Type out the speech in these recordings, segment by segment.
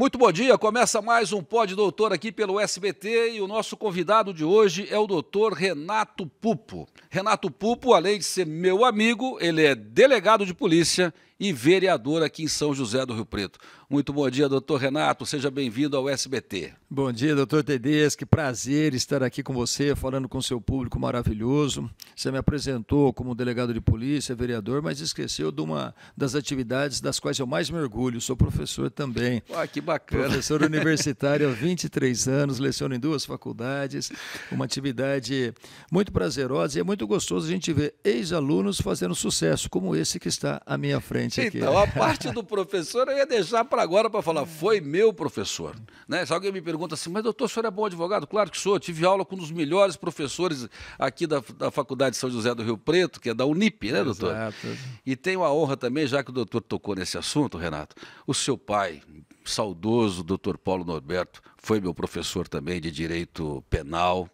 Muito bom dia, começa mais um Pod Doutor aqui pelo SBT e o nosso convidado de hoje é o doutor Renato Pupo. Renato Pupo, além de ser meu amigo, ele é delegado de polícia e vereador aqui em São José do Rio Preto. Muito bom dia, doutor Renato, seja bem-vindo ao SBT. Bom dia, doutor Tedes, que prazer estar aqui com você, falando com seu público maravilhoso. Você me apresentou como delegado de polícia, vereador, mas esqueceu de uma das atividades das quais eu mais me orgulho, sou professor também. Ah, que bacana. Professor universitário há 23 anos, leciono em duas faculdades, uma atividade muito prazerosa e é muito gostoso a gente ver ex-alunos fazendo sucesso, como esse que está à minha frente aqui. Então, a parte do professor eu ia deixar para agora para falar, foi meu professor. Né? Se alguém me pergunta assim, mas doutor, o senhor é bom advogado? Claro que sou, eu tive aula com um dos melhores professores aqui da, da Faculdade São José do Rio Preto, que é da Unip, né, doutor? Exato. E tenho a honra também, já que o doutor tocou nesse assunto, Renato, o seu pai, saudoso doutor Paulo Norberto, foi meu professor também de Direito Penal.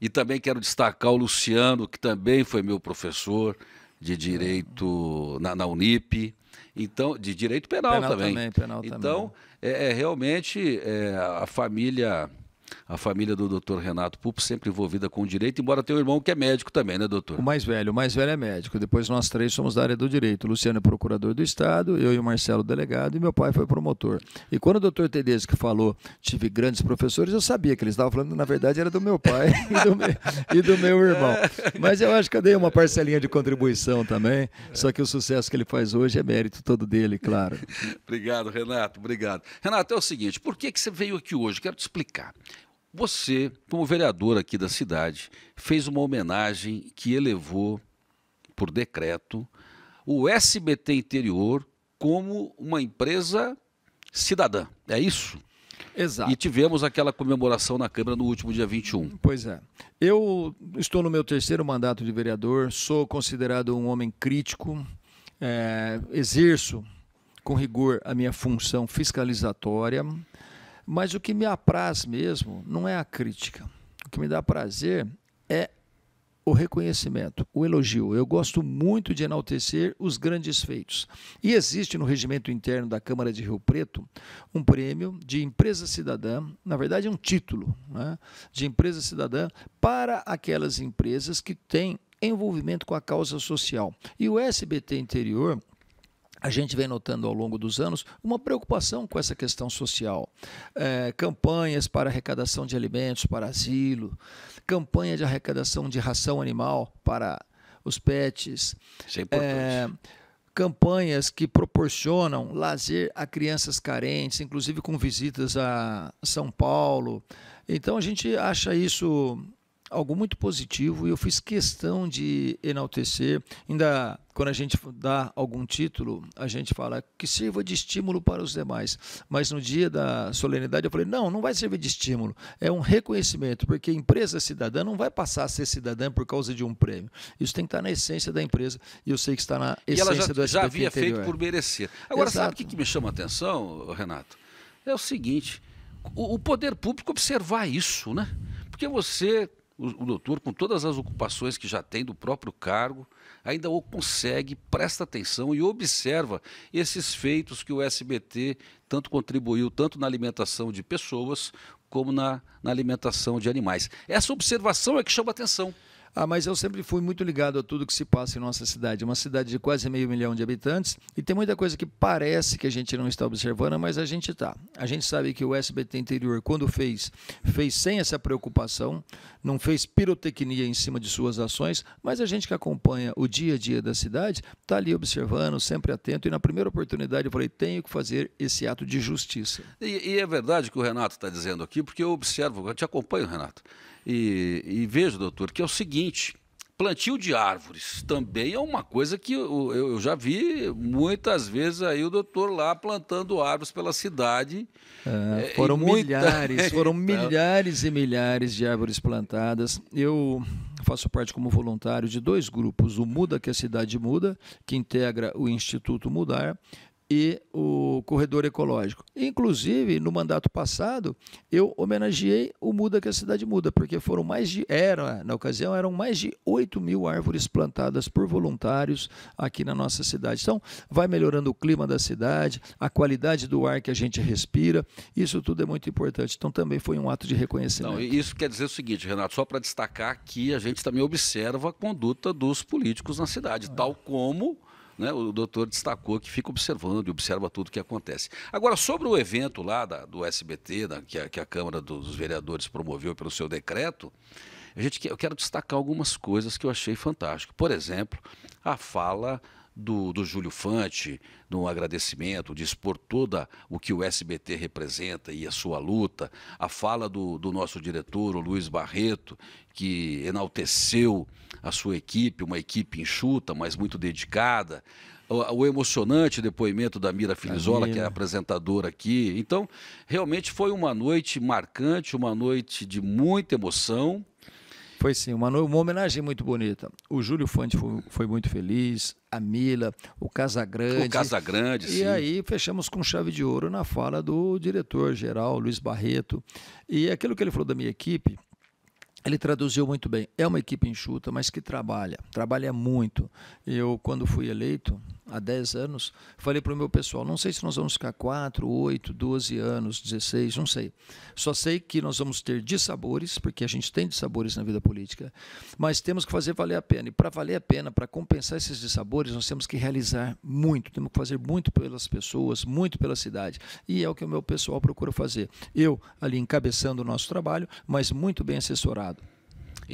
E também quero destacar o Luciano, que também foi meu professor de uhum. direito na, na Unip, então de direito penal, penal também. também penal então também. Né? É, é, realmente é, a família a família do doutor Renato Pupo, sempre envolvida com o direito, embora tenha um irmão que é médico também, né, doutor? O mais velho, o mais velho é médico. Depois nós três somos da área do direito. O Luciano é procurador do Estado, eu e o Marcelo delegado, e meu pai foi promotor. E quando o doutor Tedesco que falou, tive grandes professores, eu sabia que eles estavam falando, na verdade, era do meu pai e, do meu, e do meu irmão. Mas eu acho que eu dei uma parcelinha de contribuição também, só que o sucesso que ele faz hoje é mérito todo dele, claro. obrigado, Renato, obrigado. Renato, é o seguinte, por que, que você veio aqui hoje? Quero te explicar. Você, como vereador aqui da cidade, fez uma homenagem que elevou, por decreto, o SBT Interior como uma empresa cidadã. É isso? Exato. E tivemos aquela comemoração na Câmara no último dia 21. Pois é. Eu estou no meu terceiro mandato de vereador, sou considerado um homem crítico, é, exerço com rigor a minha função fiscalizatória. Mas o que me apraz mesmo não é a crítica. O que me dá prazer é o reconhecimento, o elogio. Eu gosto muito de enaltecer os grandes feitos. E existe no regimento interno da Câmara de Rio Preto um prêmio de empresa cidadã, na verdade é um título né, de empresa cidadã para aquelas empresas que têm envolvimento com a causa social. E o SBT Interior a gente vem notando ao longo dos anos uma preocupação com essa questão social. É, campanhas para arrecadação de alimentos para asilo, campanha de arrecadação de ração animal para os pets. Isso é importante. É, campanhas que proporcionam lazer a crianças carentes, inclusive com visitas a São Paulo. Então a gente acha isso algo muito positivo e eu fiz questão de enaltecer. Ainda quando a gente dá algum título, a gente fala que sirva de estímulo para os demais. Mas no dia da solenidade eu falei: não, não vai servir de estímulo, é um reconhecimento, porque a empresa cidadã não vai passar a ser cidadã por causa de um prêmio. Isso tem que estar na essência da empresa e eu sei que está na essência e ela já, do SBT já havia interior. feito por merecer. Agora, Exato. sabe o que, que me chama a atenção, Renato? É o seguinte: o, o poder público observar isso, né? Porque você o, o doutor, com todas as ocupações que já tem do próprio cargo, ainda o consegue, presta atenção e observa esses feitos que o SBT tanto contribuiu, tanto na alimentação de pessoas, como na, na alimentação de animais. Essa observação é que chama atenção. Ah, mas eu sempre fui muito ligado a tudo que se passa em nossa cidade. Uma cidade de quase meio milhão de habitantes e tem muita coisa que parece que a gente não está observando, mas a gente está. A gente sabe que o SBT Interior, quando fez, fez sem essa preocupação, não fez pirotecnia em cima de suas ações, mas a gente que acompanha o dia a dia da cidade está ali observando, sempre atento. E na primeira oportunidade eu falei: tenho que fazer esse ato de justiça. E, e é verdade que o Renato está dizendo aqui, porque eu observo, eu te acompanho, Renato. E, e vejo, doutor, que é o seguinte: plantio de árvores também é uma coisa que eu, eu já vi muitas vezes aí o doutor lá plantando árvores pela cidade. É, é, foram milhares, foram então. milhares e milhares de árvores plantadas. Eu faço parte como voluntário de dois grupos, o Muda que é a cidade muda, que integra o Instituto Mudar, e o corredor ecológico. Inclusive, no mandato passado, eu homenageei o Muda que é a Cidade Muda, porque foram mais de, era, na ocasião, eram mais de 8 mil árvores plantadas por voluntários aqui na nossa cidade. Então, vai melhorando o clima da cidade, a qualidade do ar que a gente respira, isso tudo é muito importante. Então, também foi um ato de reconhecimento. Não, isso quer dizer o seguinte, Renato, só para destacar que a gente também observa a conduta dos políticos na cidade, ah. tal como né, o doutor destacou que fica observando e observa tudo o que acontece. Agora, sobre o evento lá da, do SBT, da, que, a, que a Câmara dos Vereadores promoveu pelo seu decreto, a gente, eu quero destacar algumas coisas que eu achei fantástico. Por exemplo, a fala do, do Júlio Fante, no agradecimento, de expor toda o que o SBT representa e a sua luta, a fala do, do nosso diretor, o Luiz Barreto, que enalteceu a sua equipe, uma equipe enxuta, mas muito dedicada, o emocionante depoimento da Mira Filizola, que é apresentadora aqui. Então, realmente foi uma noite marcante, uma noite de muita emoção. Foi sim, uma, uma homenagem muito bonita. O Júlio Fante foi, foi muito feliz, a Mila, o Casagrande. O Casagrande, sim. E aí fechamos com chave de ouro na fala do diretor-geral, Luiz Barreto. E aquilo que ele falou da minha equipe, ele traduziu muito bem. É uma equipe enxuta, mas que trabalha, trabalha muito. Eu, quando fui eleito, há 10 anos, falei para o meu pessoal: não sei se nós vamos ficar 4, 8, 12 anos, 16, não sei. Só sei que nós vamos ter dissabores, porque a gente tem dissabores na vida política, mas temos que fazer valer a pena. E para valer a pena, para compensar esses dissabores, nós temos que realizar muito, temos que fazer muito pelas pessoas, muito pela cidade. E é o que o meu pessoal procura fazer. Eu, ali encabeçando o nosso trabalho, mas muito bem assessorado.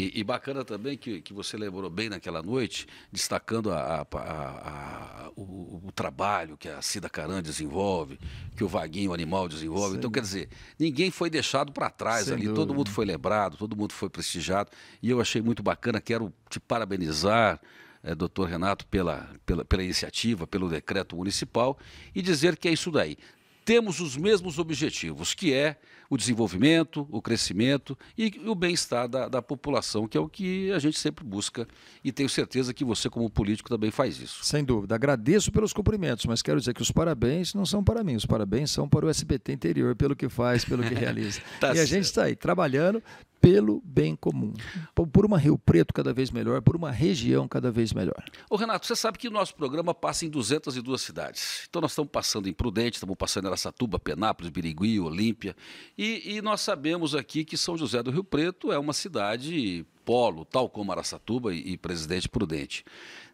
E, e, bacana também que, que você lembrou bem naquela noite, destacando a, a, a, a o, o, trabalho que a Cida Caran desenvolve, que o Vaguinho Animal desenvolve. então, quer dizer, ninguém foi deixado para trás ali, dúvida. todo mundo foi lembrado, todo mundo foi prestigiado. E eu achei muito bacana, quero te parabenizar é, doutor Renato, pela, pela, pela, iniciativa, pelo decreto municipal, e dizer que é isso daí. Temos os mesmos objetivos, que é o desenvolvimento, o crescimento e o bem-estar da, da, população, que é o que a gente sempre busca. E tenho certeza que você, como político, também faz isso. Sem dúvida. Agradeço pelos cumprimentos, mas quero dizer que os parabéns não são para mim, os parabéns são para o SBT interior, pelo que faz, pelo que realiza. tá e certo. a gente está aí trabalhando pelo bem comum, por uma Rio Preto cada vez melhor, por uma região cada vez melhor. O Renato, você sabe que o nosso programa passa em 202 cidades. Então nós estamos passando em Prudente, estamos passando em Aracatuba, Penápolis, Birigui, Olímpia e, e nós sabemos aqui que São José do Rio Preto é uma cidade polo, tal como Araçatuba e, e Presidente Prudente.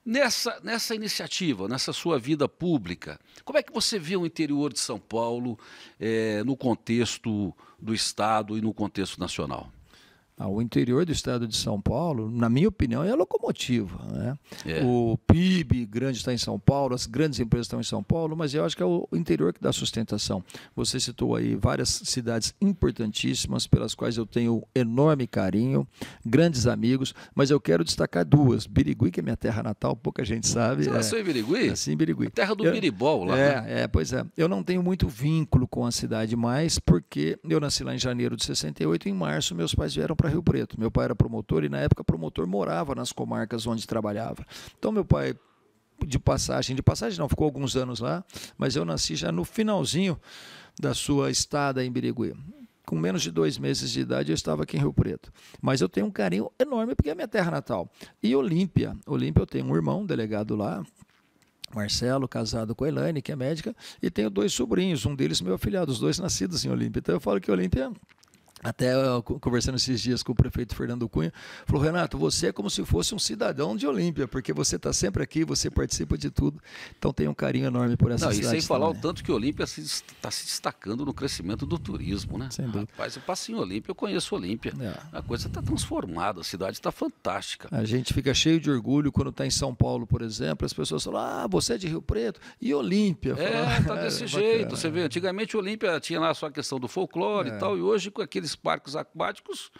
Nessa, nessa iniciativa, nessa sua vida pública, como é que você vê o interior de São Paulo é, no contexto do Estado e no contexto nacional? Ah, o interior do estado de São Paulo, na minha opinião, é a locomotiva. Né? É. O PIB grande está em São Paulo, as grandes empresas estão em São Paulo, mas eu acho que é o interior que dá sustentação. Você citou aí várias cidades importantíssimas pelas quais eu tenho enorme carinho, grandes amigos, mas eu quero destacar duas. Birigui, que é minha terra natal, pouca gente sabe. Você é, nasceu em Birigui? Nasci em Birigui. A terra do eu, Biribol lá. É, né? é, pois é. Eu não tenho muito vínculo com a cidade mais, porque eu nasci lá em janeiro de 68 e em março meus pais vieram para para Rio Preto. Meu pai era promotor e na época promotor morava nas comarcas onde trabalhava. Então meu pai de passagem, de passagem não, ficou alguns anos lá, mas eu nasci já no finalzinho da sua estada em Birigui. Com menos de dois meses de idade, eu estava aqui em Rio Preto. Mas eu tenho um carinho enorme porque é minha terra natal. E Olímpia. Olímpia, eu tenho um irmão delegado lá, Marcelo, casado com a Elaine, que é médica, e tenho dois sobrinhos, um deles meu afilhado, os dois nascidos em Olímpia. Então eu falo que Olímpia até eh, conversando esses dias com o prefeito Fernando Cunha, falou: Renato, você é como se fosse um cidadão de Olímpia, porque você está sempre aqui, você participa de tudo. Então tem um carinho enorme por essa Não, cidade. E sem falar o tanto que Olímpia está se, tá se, destacando no crescimento do turismo, né? Sem dúvida. Rapaz, eu passei em Olímpia, eu conheço Olímpia. É. A coisa está transformada, a cidade está fantástica. A gente fica cheio de orgulho quando está em São Paulo, por exemplo, as pessoas falam: ah, você é de Rio Preto e Olímpia. É, está desse é, jeito. Bacana. Você vê, antigamente Olímpia tinha lá só a questão do folclore é. e tal, e hoje com aqueles esses parques aquáticos,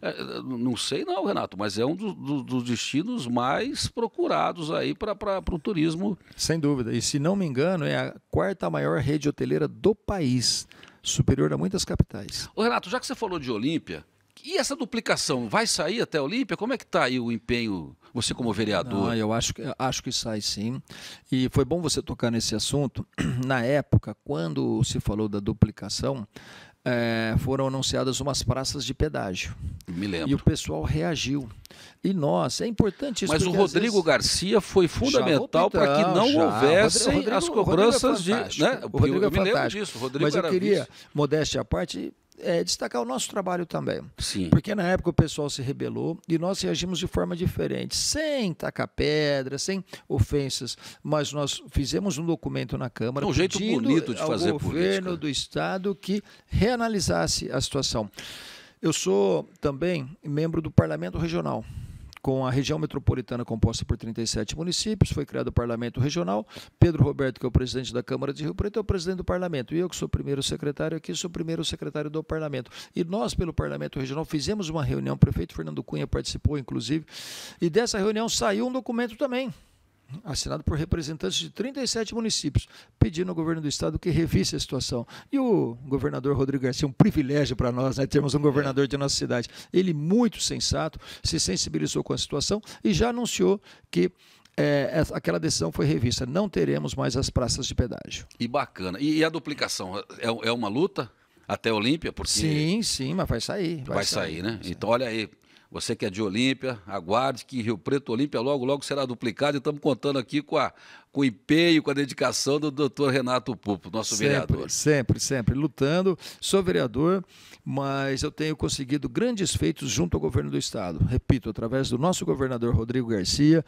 é, é, não sei não, Renato, mas é um do, do, dos destinos mais procurados aí para o turismo. Sem dúvida. E se não me engano, é a quarta maior rede hoteleira do país, superior a muitas capitais. Ô, Renato, já que você falou de Olímpia, e essa duplicação vai sair até a Olímpia? Como é que está aí o empenho, você como vereador? eu acho que, acho que sai sim. E foi bom você tocar nesse assunto. Na época, quando se falou da duplicação, é, foram anunciadas umas praças de pedágio. Me lembro. E o pessoal reagiu. E nós, é importante isso. Mas o Rodrigo vezes... Garcia foi fundamental para que não já. houvessem Rodrigo, as é cobranças é de. Né? O Rodrigo eu, é me lembro disso. Rodrigo Mas eu queria, bicho. modéstia à parte, é, destacar o nosso trabalho também. Sim. Porque na época o pessoal se rebelou e nós reagimos de forma diferente, sem tacar pedra, sem ofensas, mas nós fizemos um documento na Câmara um jeito bonito de fazer ao governo do Estado que reanalisasse a situação. Eu sou também membro do Parlamento Regional com a região metropolitana composta por 37 municípios, foi criado o Parlamento Regional. Pedro Roberto, que é o presidente da Câmara de Rio Preto, é o presidente do Parlamento. E eu, que sou o primeiro secretário aqui, sou o primeiro secretário do Parlamento. E nós, pelo Parlamento Regional, fizemos uma reunião, o prefeito Fernando Cunha participou, inclusive, e dessa reunião saiu um documento também assinado por representantes de 37 municípios, pedindo ao governo do estado que revisse a situação. E o governador Rodrigo Garcia, um privilégio para nós, né, termos um governador de nossa cidade. Ele, muito sensato, se sensibilizou com a situação e já anunciou que é, aquela decisão foi revista. Não teremos mais as praças de pedágio. E bacana. E, e a duplicação é, é uma luta? até a Olímpia, porque... Sim, sim, mas vai sair. Vai, vai sair, sair, né? Vai sair. Então, olha aí, você que é de Olímpia, aguarde que Rio Preto Olímpia logo, logo será duplicado e estamos contando aqui com a com o empenho, com a dedicação do doutor Renato Pupo, nosso sempre, vereador. Sempre, sempre, lutando. Sou vereador, mas eu tenho conseguido grandes feitos junto ao governo do Estado. Repito, através do nosso governador Rodrigo Garcia,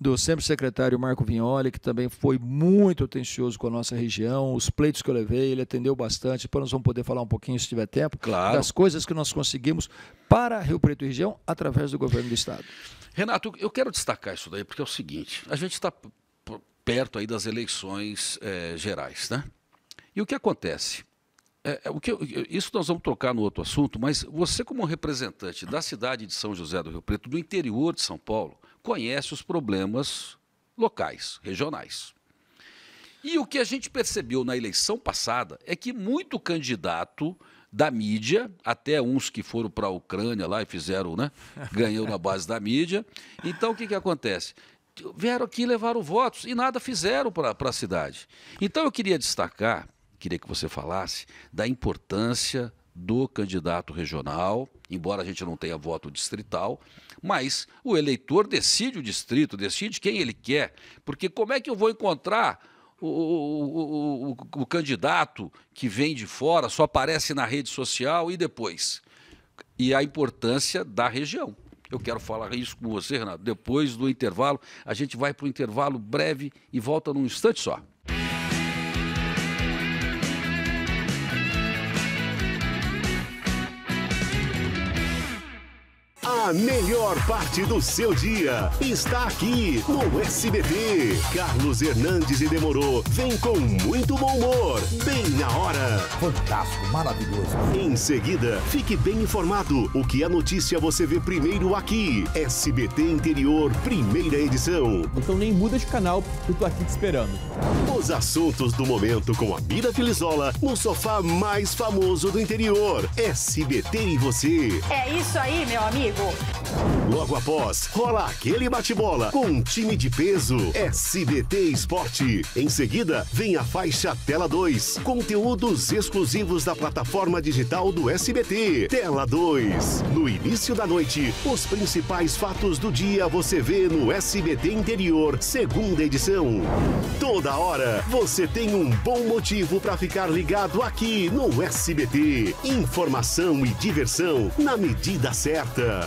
do sempre secretário Marco Vignoli, que também foi muito atencioso com a nossa região, os pleitos que eu levei, ele atendeu bastante. Então, nós vamos poder falar um pouquinho, se tiver tempo, claro. das coisas que nós conseguimos para Rio Preto e região através do governo do Estado. Renato, eu quero destacar isso daí porque é o seguinte: a gente está perto aí das eleições é, gerais, né? E o que acontece? É, o que eu, isso nós vamos trocar no outro assunto, mas você como representante da cidade de São José do Rio Preto, do interior de São Paulo, conhece os problemas locais, regionais. E o que a gente percebeu na eleição passada é que muito candidato da mídia, até uns que foram para a Ucrânia lá e fizeram, né? Ganhou na base da mídia. Então, o que, que acontece? vieram aqui e levaram votos e nada fizeram para a cidade. Então eu queria destacar, queria que você falasse da importância do candidato regional, embora a gente não tenha voto distrital, mas o eleitor decide o distrito, decide quem ele quer, porque como é que eu vou encontrar o, o, o, o candidato que vem de fora, só aparece na rede social e depois? E a importância da região. Eu quero falar isso com você, Renato. Depois do intervalo, a gente vai para o intervalo breve e volta num instante só. A melhor parte do seu dia está aqui no SBT. Carlos Hernandes e Demorou vem com muito bom humor, bem na hora. Fantástico, maravilhoso. Em seguida, fique bem informado. O que é notícia você vê primeiro aqui. SBT Interior, primeira edição. Então nem muda de canal, eu tô aqui te esperando. Os assuntos do momento com a Bira Filizola no sofá mais famoso do interior. SBT e você. É isso aí, meu amigo. Logo após, rola aquele bate-bola com um time de peso SBT Esporte. Em seguida, vem a faixa Tela 2, conteúdos exclusivos da plataforma digital do SBT. Tela 2. No início da noite, os principais fatos do dia você vê no SBT Interior, segunda edição. Toda hora, você tem um bom motivo para ficar ligado aqui no SBT. Informação e diversão na medida certa.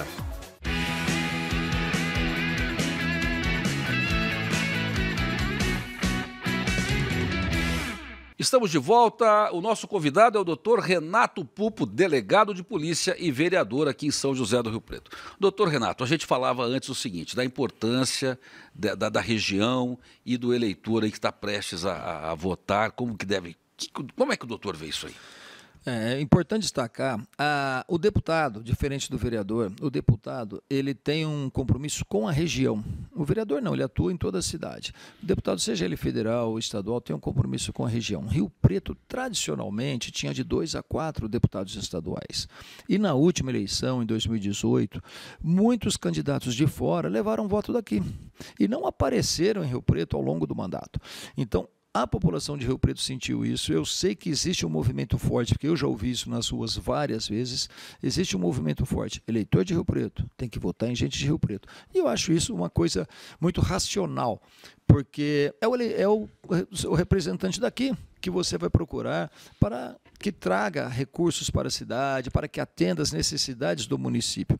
Estamos de volta. O nosso convidado é o doutor Renato Pupo, delegado de polícia e vereador aqui em São José do Rio Preto. Doutor Renato, a gente falava antes o seguinte, da importância da, da, da região e do eleitor aí que está prestes a, a, a votar, como que deve. como é que o doutor vê isso aí? É, é, importante destacar, a, o deputado, diferente do vereador, o deputado ele tem um compromisso com a região. O vereador não, ele atua em toda a cidade. O deputado, seja ele federal ou estadual, tem um compromisso com a região. Rio Preto, tradicionalmente, tinha de dois a quatro deputados estaduais. E na última eleição, em 2018, muitos candidatos de fora levaram voto daqui e não apareceram em Rio Preto ao longo do mandato. Então, a população de Rio Preto sentiu isso. Eu sei que existe um movimento forte, porque eu já ouvi isso nas ruas várias vezes. Existe um movimento forte. Eleitor de Rio Preto tem que votar em gente de Rio Preto. E eu acho isso uma coisa muito racional, porque é o, é o, o representante daqui que você vai procurar para que traga recursos para a cidade, para que atenda as necessidades do município.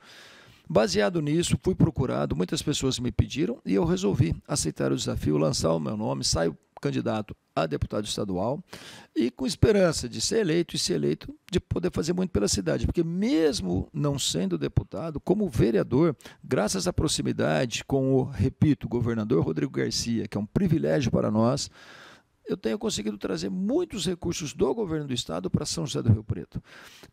Baseado nisso, fui procurado, muitas pessoas me pediram e eu resolvi aceitar o desafio, lançar o meu nome, saio candidato a deputado estadual e com esperança de ser eleito e ser eleito de poder fazer muito pela cidade, porque mesmo não sendo deputado, como vereador, graças à proximidade com o, repito, governador Rodrigo Garcia, que é um privilégio para nós, eu tenho conseguido trazer muitos recursos do governo do estado para São José do Rio Preto.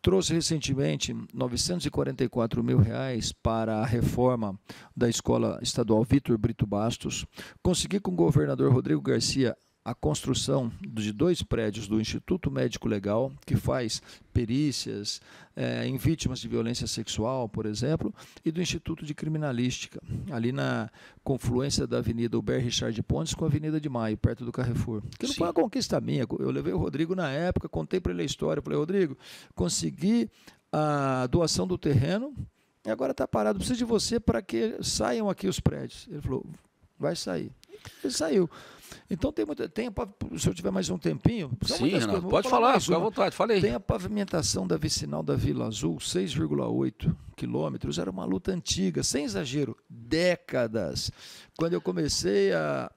Trouxe recentemente 944 mil reais para a reforma da escola estadual Vitor Brito Bastos. Consegui com o governador Rodrigo Garcia a construção de dois prédios do Instituto Médico Legal, que faz perícias é, em vítimas de violência sexual, por exemplo, e do Instituto de Criminalística, ali na confluência da Avenida Uber Richard Pontes com a Avenida de Maio, perto do Carrefour. Que não Sim. foi uma conquista minha. Eu levei o Rodrigo na época, contei para ele a história. Falei, Rodrigo, consegui a doação do terreno e agora está parado. Preciso de você para que saiam aqui os prédios. Ele falou, vai sair. Ele saiu. Então tem muita Tem a, se eu tiver mais um tempinho. Sim, Renato, coisas, pode falar, fica à vontade, falei. Tem a pavimentação da vicinal da Vila Azul, 6,8 quilômetros. Era uma luta antiga, sem exagero, décadas. Quando eu comecei a,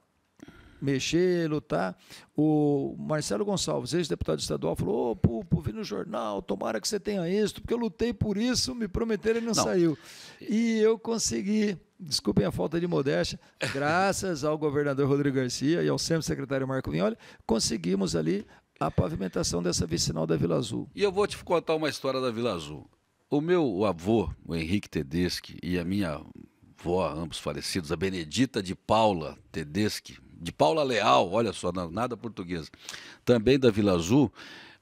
mexer, lutar. O Marcelo Gonçalves, ex-deputado estadual, falou: Ô, Pupo, vi no jornal, tomara que você tenha êxito, porque eu lutei por isso, me prometeram e não, não. saiu. E eu consegui. Desculpem a falta de modéstia, graças ao governador Rodrigo Garcia e ao sempre secretário Marco Vignoli, conseguimos ali a pavimentação dessa vicinal da Vila Azul. E eu vou te contar uma história da Vila Azul. O meu avô, o Henrique Tedeschi, e a minha avó, ambos falecidos, a Benedita de Paula Tedeschi, de Paula Leal, olha só, nada portuguesa, também da Vila Azul,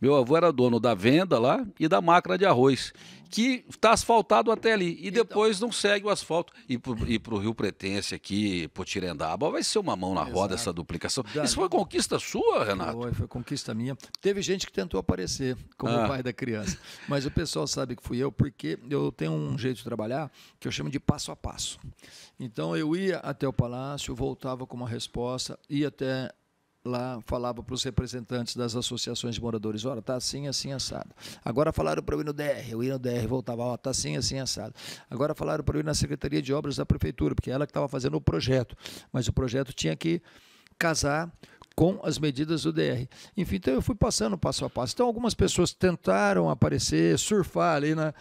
meu avô era dono da venda lá e da máquina de arroz, que está asfaltado até ali. E então. depois não segue o asfalto. E para o Rio Pretense aqui, Potirendaba, vai ser uma mão na Exato. roda essa duplicação. Da... Isso foi conquista sua, Renato? Foi, foi conquista minha. Teve gente que tentou aparecer como ah. pai da criança. Mas o pessoal sabe que fui eu, porque eu tenho um jeito de trabalhar que eu chamo de passo a passo. Então eu ia até o palácio, voltava com uma resposta, ia até lá falava para os representantes das associações de moradores, olha, está assim, assim, assado. Agora falaram para eu ir no DR, eu ia no DR, voltava, ó, tá assim, assim, assado. Agora falaram para eu ir na Secretaria de Obras da Prefeitura, porque é ela que estava fazendo o projeto, mas o projeto tinha que casar com as medidas do DR. Enfim, então eu fui passando passo a passo. Então algumas pessoas tentaram aparecer, surfar ali na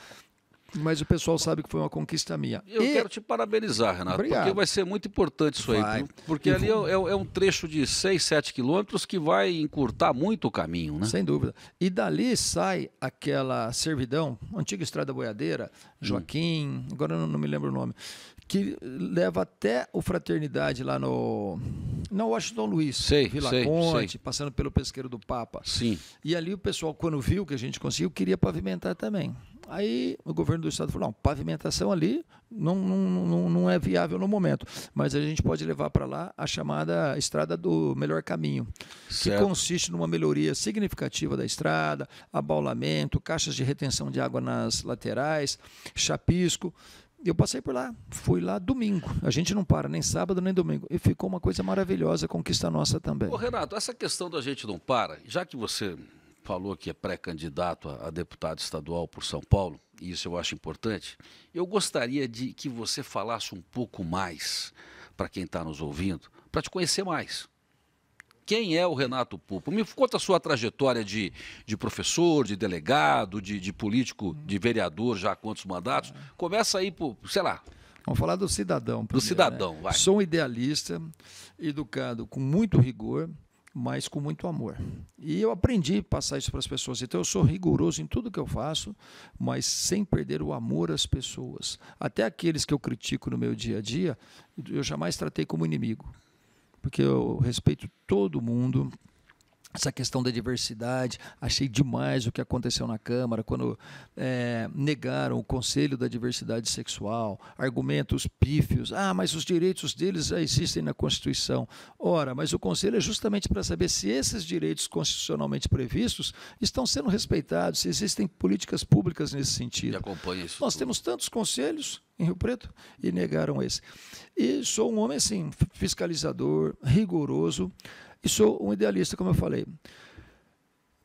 mas o pessoal sabe que foi uma conquista minha. Eu e... quero te parabenizar, Renato, Obrigado. porque vai ser muito importante isso vai. aí. Porque ali vou... É, é, é, um trecho de 6, 7 quilômetros que vai encurtar muito o caminho, né? Sem dúvida. E dali sai aquela servidão, antiga estrada boiadeira, Joaquim, hum. agora eu não me lembro o nome, que leva até o Fraternidade lá no. Na Washington Luiz, sei, Vila sei, Conte, sei. passando pelo Pesqueiro do Papa. Sim. E ali o pessoal, quando viu que a gente conseguiu, queria pavimentar também. Aí o governo do estado falou: não, pavimentação ali não, não, não, é viável no momento, mas a gente pode levar para lá a chamada estrada do melhor caminho, certo. que consiste numa melhoria significativa da estrada, abaulamento, caixas de retenção de água nas laterais, chapisco. Eu passei por lá, fui lá domingo. A gente não para nem sábado nem domingo. E ficou uma coisa maravilhosa, conquista nossa também. Ô Renato, essa questão da gente não para, já que você falou que é pré-candidato a, a deputado estadual por São Paulo, e isso eu acho importante, eu gostaria de que você falasse um pouco mais para quem está nos ouvindo, para te conhecer mais. Quem é o Renato Pupo? Me conta a sua trajetória de, de professor, de delegado, de, de político, de vereador, já há quantos mandatos? Começa aí por, sei lá, Vamos falar do cidadão. Primeiro, do né? cidadão, né? vai. Sou um idealista, educado com muito rigor, mas com muito amor. E eu aprendi a passar isso para as pessoas. Então eu sou rigoroso em tudo que eu faço, mas sem perder o amor às pessoas. Até aqueles que eu critico no meu dia a dia, eu jamais tratei como inimigo. Porque eu respeito todo mundo, essa questão da diversidade, achei demais o que aconteceu na Câmara, quando é, negaram o Conselho da Diversidade Sexual, argumentos pífios, ah, mas os direitos deles já existem na Constituição. Ora, mas o Conselho é justamente para saber se esses direitos constitucionalmente previstos estão sendo respeitados, se existem políticas públicas nesse sentido. E acompanha isso. Nós tudo. temos tantos conselhos em Rio Preto e negaram esse. E sou um homem, assim, fiscalizador, rigoroso, e sou um idealista, como eu falei.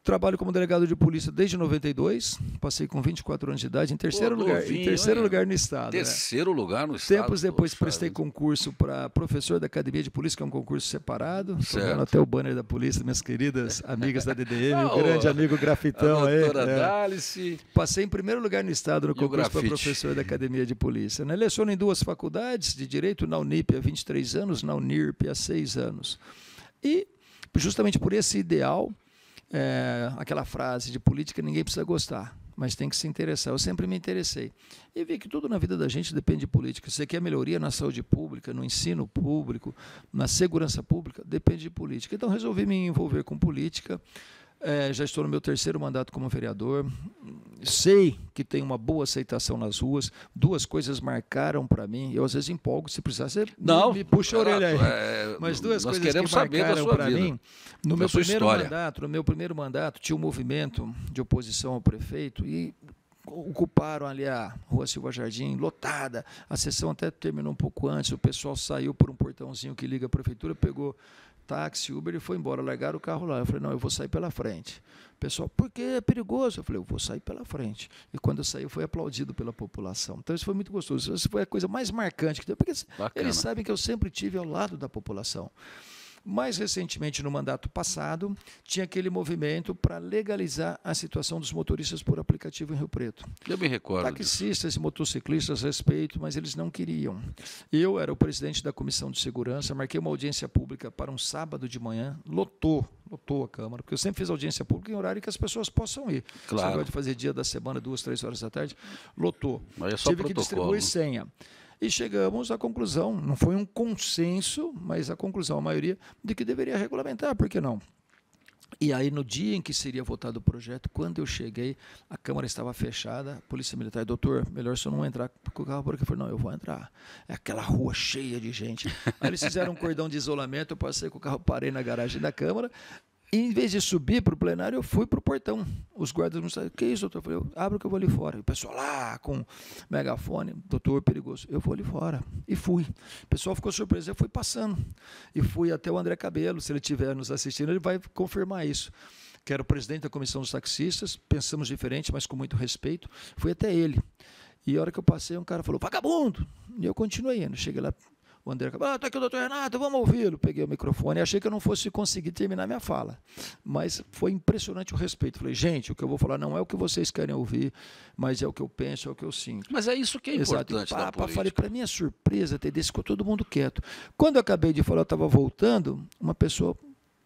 Trabalho como delegado de polícia desde 92, passei com 24 anos de idade, em terceiro, Pô, lugar, novinho, em né? terceiro lugar no estado. Terceiro né? lugar no estado. Tempos depois prestei concurso para professor da Academia de Polícia, que é um concurso separado. Certo. até o banner da polícia, minhas queridas amigas da DDM, ah, o grande amigo Grafitão a aí. Né? Passei em primeiro lugar no estado no concurso para professor da Academia de Polícia. Né? Leciono em duas faculdades de Direito, na Unip há 23 anos, na Unirp há 6 anos. E justamente por esse ideal, é, aquela frase de política ninguém precisa gostar, mas tem que se interessar. Eu sempre me interessei. E vi que tudo na vida da gente depende de política. Se você quer melhoria na saúde pública, no ensino público, na segurança pública, depende de política. Então resolvi me envolver com política. É, já estou no meu terceiro mandato como vereador. Sei que tem uma boa aceitação nas ruas. Duas coisas marcaram para mim. Eu às vezes empolgo, se precisar, você não, me, me puxa a orelha aí. Ah, é, Mas duas coisas que marcaram para mim. No meu primeiro história. mandato, no meu primeiro mandato, tinha um movimento de oposição ao prefeito e ocuparam ali a Rua Silva Jardim, lotada. A sessão até terminou um pouco antes, o pessoal saiu por um portãozinho que liga à prefeitura, pegou táxi, Uber, ele foi embora, largaram o carro lá. Eu falei, não, eu vou sair pela frente. O pessoal, por que é perigoso? Eu falei, eu vou sair pela frente. E quando eu saí, eu fui aplaudido pela população. Então isso foi muito gostoso. Isso foi a coisa mais marcante que deu, porque Bacana. eles sabem que eu sempre tive ao lado da população. Mais recentemente, no mandato passado, tinha aquele movimento para legalizar a situação dos motoristas por aplicativo em Rio Preto. Eu me recordo. Taxistas e motociclistas respeito, mas eles não queriam. Eu era o presidente da comissão de segurança, marquei uma audiência pública para um sábado de manhã, lotou, lotou a Câmara, porque eu sempre fiz audiência pública em horário que as pessoas possam ir. Claro. Você pode fazer dia da semana, duas, três horas da tarde, lotou. Mas é só Tive protocolo. que distribuir senha e chegamos à conclusão, não foi um consenso, mas a conclusão, a maioria, de que deveria regulamentar, por que não? E aí, no dia em que seria votado o projeto, quando eu cheguei, a Câmara estava fechada, a Polícia Militar, doutor, melhor se eu não entrar com o carro, porque eu falei, não, eu vou entrar. É aquela rua cheia de gente. Aí eles fizeram um cordão de isolamento, eu passei com o carro, parei na garagem da Câmara, em vez de subir para o plenário, eu fui para o portão. Os guardas me disseram, que isso, doutor? Eu falei, abra que eu vou ali fora. E o pessoal lá com megafone, doutor, perigoso. Eu vou ali fora. E fui. O pessoal ficou surpreso, eu fui passando. E fui até o André Cabelo, se ele estiver nos assistindo, ele vai confirmar isso que era o presidente da comissão dos taxistas, pensamos diferente, mas com muito respeito, fui até ele. E a hora que eu passei, um cara falou, vagabundo! E eu continuei indo. Cheguei lá, o André acabou, ah, tá aqui o doutor Renato, vamos ouvi-lo. Peguei o microfone e achei que eu não fosse conseguir terminar minha fala. Mas foi impressionante o respeito. Falei, gente, o que eu vou falar não é o que vocês querem ouvir, mas é o que eu penso, é o que eu sinto. Mas é isso que é Exato. importante. Exato. para falei, para minha surpresa, desse ficou todo mundo quieto. Quando eu acabei de falar, eu estava voltando, uma pessoa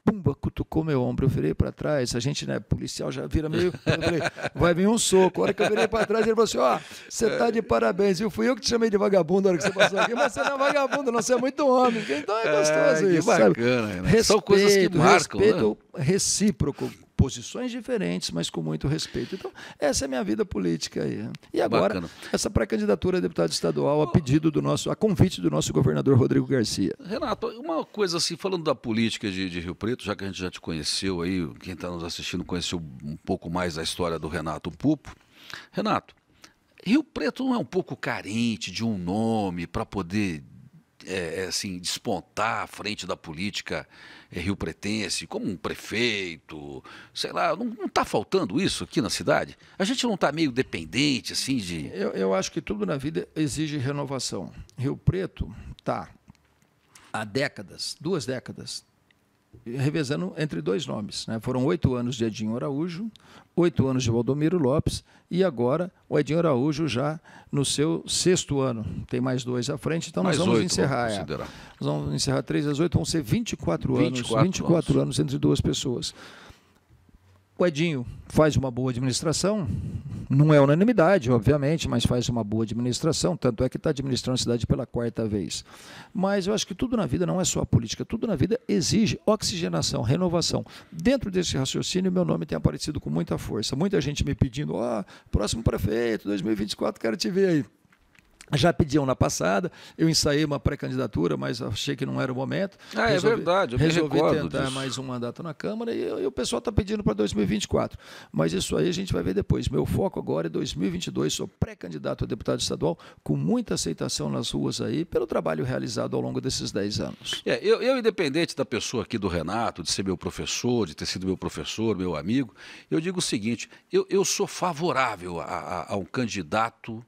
pumba, cutucou meu ombro, eu virei para trás, a gente, né, policial já vira meio, falei, vai vir um soco. A hora que eu virei para trás, ele falou assim, ó, oh, você tá de parabéns, viu? Fui eu que te chamei de vagabundo na hora que você passou aqui, mas você não é vagabundo, não, você é muito homem. Então é, é gostoso é, isso, bacana, sabe? Né? Respeito, São coisas que marcam, né? respeito né? recíproco, posições diferentes, mas com muito respeito. Então, essa é a minha vida política aí. E agora, Bacana. essa pré-candidatura a deputado estadual, a pedido do nosso, a convite do nosso governador Rodrigo Garcia. Renato, uma coisa assim, falando da política de, de Rio Preto, já que a gente já te conheceu aí, quem está nos assistindo conheceu um pouco mais da história do Renato Pupo. Renato, Rio Preto não é um pouco carente de um nome para poder é, é, assim, despontar à frente da política é, rio pretense, como um prefeito, sei lá, não está faltando isso aqui na cidade? A gente não está meio dependente, assim, de... Eu, eu acho que tudo na vida exige renovação. Rio Preto está há décadas, duas décadas, revezando entre dois nomes. Né? Foram oito anos de Edinho Araújo, oito anos de Valdomiro Lopes e agora o Edinho Araújo já no seu sexto ano. Tem mais dois à frente, então mais nós vamos encerrar. Vamos, é, nós vamos encerrar três às oito, vão ser 24, 24 anos. 24 anos. anos entre duas pessoas. O Edinho faz uma boa administração, não é unanimidade, obviamente, mas faz uma boa administração, tanto é que está administrando a cidade pela quarta vez. Mas eu acho que tudo na vida não é só política, tudo na vida exige oxigenação, renovação. Dentro desse raciocínio, meu nome tem aparecido com muita força. Muita gente me pedindo, ó, oh, próximo prefeito, 2024, quero te ver aí. Já pediam na passada, eu ensaiei uma pré-candidatura, mas achei que não era o momento. Ah, é resolvi, é verdade, eu Resolvi tentar disso. mais um mandato na Câmara e, e o pessoal está pedindo para 2024. Mas isso aí a gente vai ver depois. Meu foco agora é 2022, sou pré-candidato a deputado estadual, com muita aceitação nas ruas aí, pelo trabalho realizado ao longo desses 10 anos. É, eu, eu, independente da pessoa aqui do Renato, de ser meu professor, de ter sido meu professor, meu amigo, eu digo o seguinte, eu, eu sou favorável a, a, a um candidato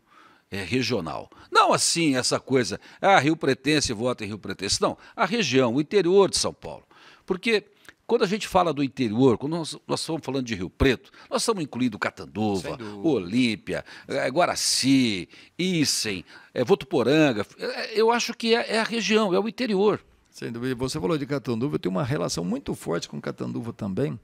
é, regional. Não assim essa coisa, ah, Rio Pretense vota em Rio Pretense. Não, a região, o interior de São Paulo. Porque quando a gente fala do interior, quando nós, nós estamos falando de Rio Preto, nós estamos incluindo Catanduva, Olímpia, eh, Guaraci, Issem, é, eh, Votuporanga. Eh, eu acho que é, é a região, é o interior. Sem dúvida. Você falou de Catanduva, eu tenho uma relação muito forte com Catanduva também.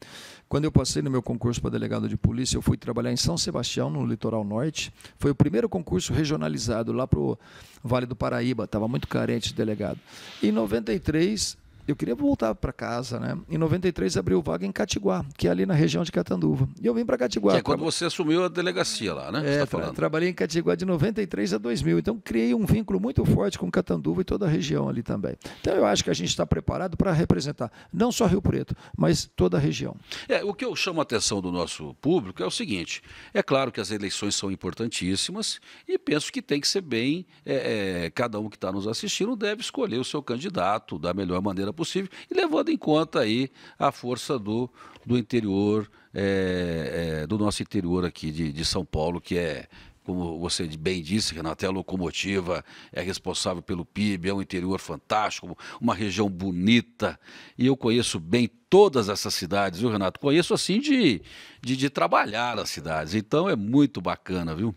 Quando eu passei no meu concurso para delegado de polícia, eu fui trabalhar em São Sebastião, no litoral norte. Foi o primeiro concurso regionalizado lá para o Vale do Paraíba, estava muito carente de delegado. Em 93, eu queria voltar para casa, né? Em 93 abriu vaga em Catiguá, que é ali na região de Catanduva. E eu vim para Catiguá. Que é quando pra... você assumiu a delegacia lá, né? É, tá falando. trabalhei em Catiguá de 93 a 2000. Então criei um vínculo muito forte com Catanduva e toda a região ali também. Então eu acho que a gente está preparado para representar não só Rio Preto, mas toda a região. É, o que eu chamo a atenção do nosso público é o seguinte: é claro que as eleições são importantíssimas e penso que tem que ser bem. É, é, cada um que está nos assistindo deve escolher o seu candidato da melhor maneira possível e levando em conta aí a força do, do interior, é, é, do nosso interior aqui de, de São Paulo, que é, como você bem disse, Renato, é a locomotiva, é responsável pelo PIB, é um interior fantástico, uma região bonita. E eu conheço bem todas essas cidades, viu, Renato? Conheço assim de, de, de trabalhar as cidades. Então é muito bacana, viu?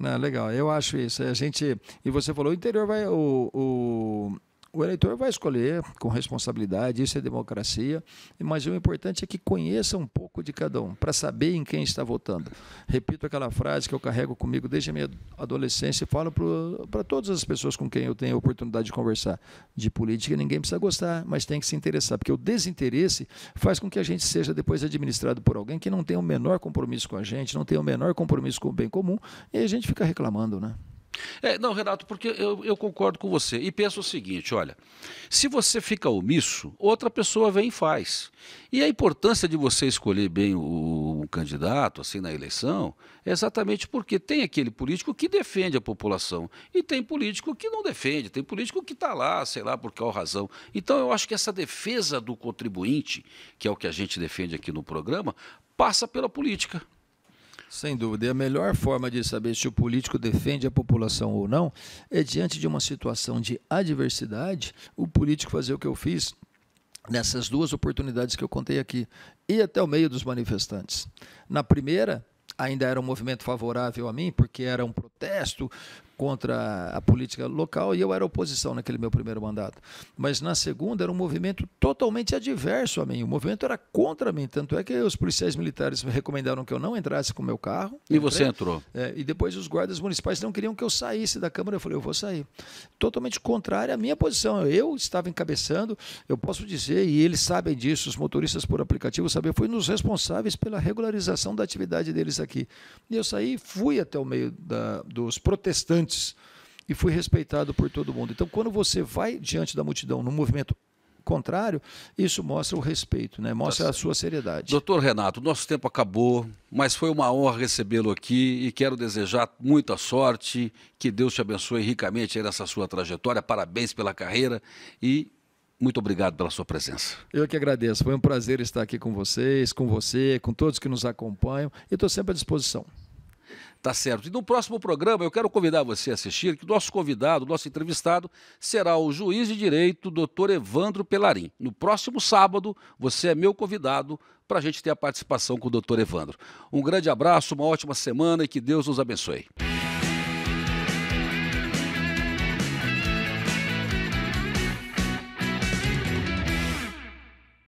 Não, legal, eu acho isso. A gente. E você falou, o interior vai. O, o, o eleitor vai escolher com responsabilidade, isso é democracia, mas o importante é que conheça um pouco de cada um, para saber em quem está votando. Repito aquela frase que eu carrego comigo desde a minha adolescência e falo para todas as pessoas com quem eu tenho a oportunidade de conversar. De política ninguém precisa gostar, mas tem que se interessar, porque o desinteresse faz com que a gente seja depois administrado por alguém que não tem o menor compromisso com a gente, não tem o menor compromisso com o bem comum, e a gente fica reclamando, né? É, não, Renato, porque eu, eu, concordo com você e penso o seguinte: olha, se você fica omisso, outra pessoa vem e faz. E a importância de você escolher bem o, o candidato, assim, na eleição, é exatamente porque tem aquele político que defende a população e tem político que não defende, tem político que está lá, sei lá por qual razão. Então, eu acho que essa defesa do contribuinte, que é o que a gente defende aqui no programa, passa pela política. Sem dúvida. E a melhor forma de saber se o político defende a população ou não é diante de uma situação de adversidade, o político fazer o que eu fiz nessas duas oportunidades que eu contei aqui, e até o meio dos manifestantes. Na primeira, ainda era um movimento favorável a mim, porque era um protesto contra a política local e eu era oposição naquele meu primeiro mandato. Mas na segunda era um movimento totalmente adverso a mim. O movimento era contra mim, tanto é que os policiais militares me recomendaram que eu não entrasse com o meu carro. E você entrou? É, e depois os guardas municipais não queriam que eu saísse da Câmara. Eu falei, eu vou sair. Totalmente contrária à minha posição. Eu estava encabeçando, eu posso dizer, e eles sabem disso, os motoristas por aplicativo sabem, eu fui nos responsáveis pela regularização da atividade deles aqui. E eu saí fui até o meio da, dos protestantes antes e fui respeitado por todo mundo. Então, quando você vai diante da multidão no movimento contrário, isso mostra o respeito, né? mostra tá a sua seriedade. Doutor Renato, nosso tempo acabou, mas foi uma honra recebê-lo aqui e quero desejar muita sorte, que Deus te abençoe ricamente nessa sua trajetória, parabéns pela carreira e muito obrigado pela sua presença. Eu que agradeço, foi um prazer estar aqui com vocês, com você, com todos que nos acompanham e estou sempre à disposição. Tá certo. E no próximo programa eu quero convidar você a assistir, que o nosso convidado, o nosso entrevistado, será o juiz de direito, doutor Evandro Pelarim. No próximo sábado, você é meu convidado para a gente ter a participação com o doutor Evandro. Um grande abraço, uma ótima semana e que Deus nos abençoe.